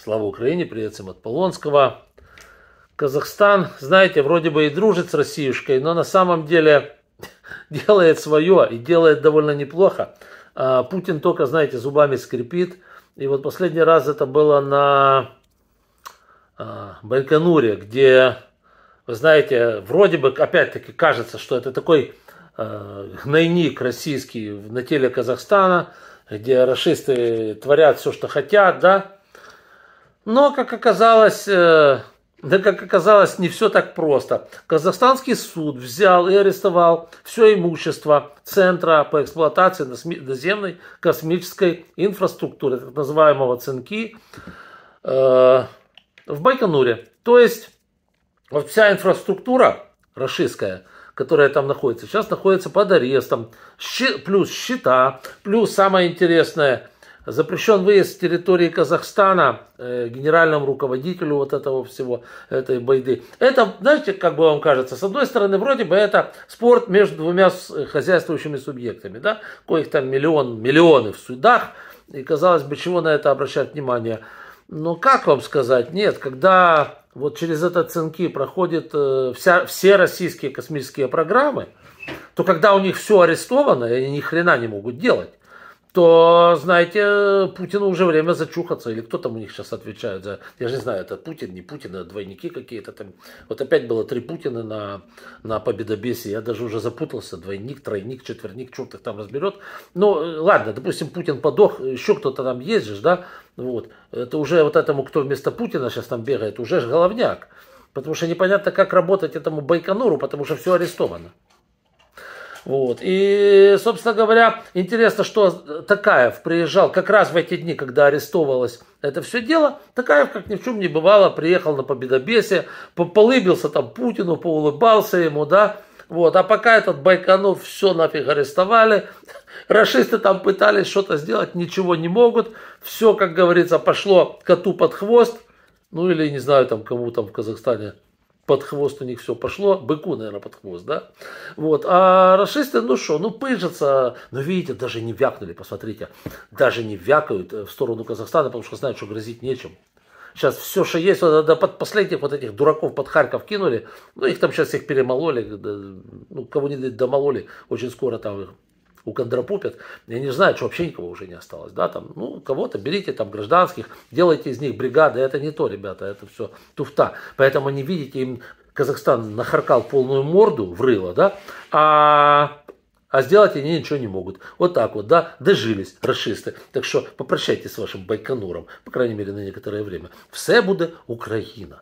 Слава Украине, привет всем от Полонского. Казахстан, знаете, вроде бы и дружит с Россиюшкой, но на самом деле делает свое и делает довольно неплохо. А, Путин только, знаете, зубами скрипит. И вот последний раз это было на а, Байконуре, где, вы знаете, вроде бы, опять-таки, кажется, что это такой а, гнойник российский на теле Казахстана, где расисты творят все, что хотят, да, но, как оказалось, э, да как оказалось, не все так просто. Казахстанский суд взял и арестовал все имущество Центра по эксплуатации наземной космической инфраструктуры, так называемого ЦНКИ, э, в Байконуре. То есть, вот вся инфраструктура российская – которая там находится, сейчас находится под арестом. плюс счета, плюс самое интересное, Запрещен выезд с территории Казахстана э, генеральному руководителю вот этого всего, этой байды. Это, знаете, как бы вам кажется, с одной стороны, вроде бы это спорт между двумя э, хозяйствующими субъектами, да, коих там миллион, миллионы в судах, и казалось бы, чего на это обращать внимание. Но как вам сказать, нет, когда вот через этот цинки проходят э, вся, все российские космические программы, то когда у них все арестовано, они ни хрена не могут делать то, знаете, Путину уже время зачухаться. Или кто там у них сейчас отвечает за... Я же не знаю, это Путин, не Путин, а двойники какие-то там. Вот опять было три Путина на, на победобесе. Я даже уже запутался. Двойник, тройник, четверник, черт их там разберет. Ну, ладно, допустим, Путин подох, еще кто-то там есть же, да? Вот. Это уже вот этому, кто вместо Путина сейчас там бегает, уже ж головняк. Потому что непонятно, как работать этому Байконуру, потому что все арестовано. Вот. И, собственно говоря, интересно, что Такаев приезжал как раз в эти дни, когда арестовывалось это все дело. Такаев, как ни в чем не бывало, приехал на победобесие, полыбился там Путину, поулыбался ему, да, вот, а пока этот Байконур все нафиг арестовали, расисты там пытались что-то сделать, ничего не могут, все, как говорится, пошло коту под хвост, ну или, не знаю, там кому там в Казахстане под хвост у них все пошло, быку, наверное, под хвост, да? Вот, а расисты, ну что, ну пыжатся, но ну, видите, даже не вякнули, посмотрите, даже не вякают э, в сторону Казахстана, потому что знают, что грозить нечем. Сейчас все, что есть, вот, до под последних вот этих дураков под Харьков кинули, ну их там сейчас их перемололи, э, ну кого не домололи, очень скоро там их у уконтропупят. Я не знаю, что вообще никого уже не осталось. Да, там, ну, кого-то берите там гражданских, делайте из них бригады. Это не то, ребята, это все туфта. Поэтому не видите, им Казахстан нахаркал полную морду врыло, да, а а сделать они ничего не могут. Вот так вот, да, дожились расисты. Так что попрощайтесь с вашим Байконуром, по крайней мере, на некоторое время. Все будет Украина.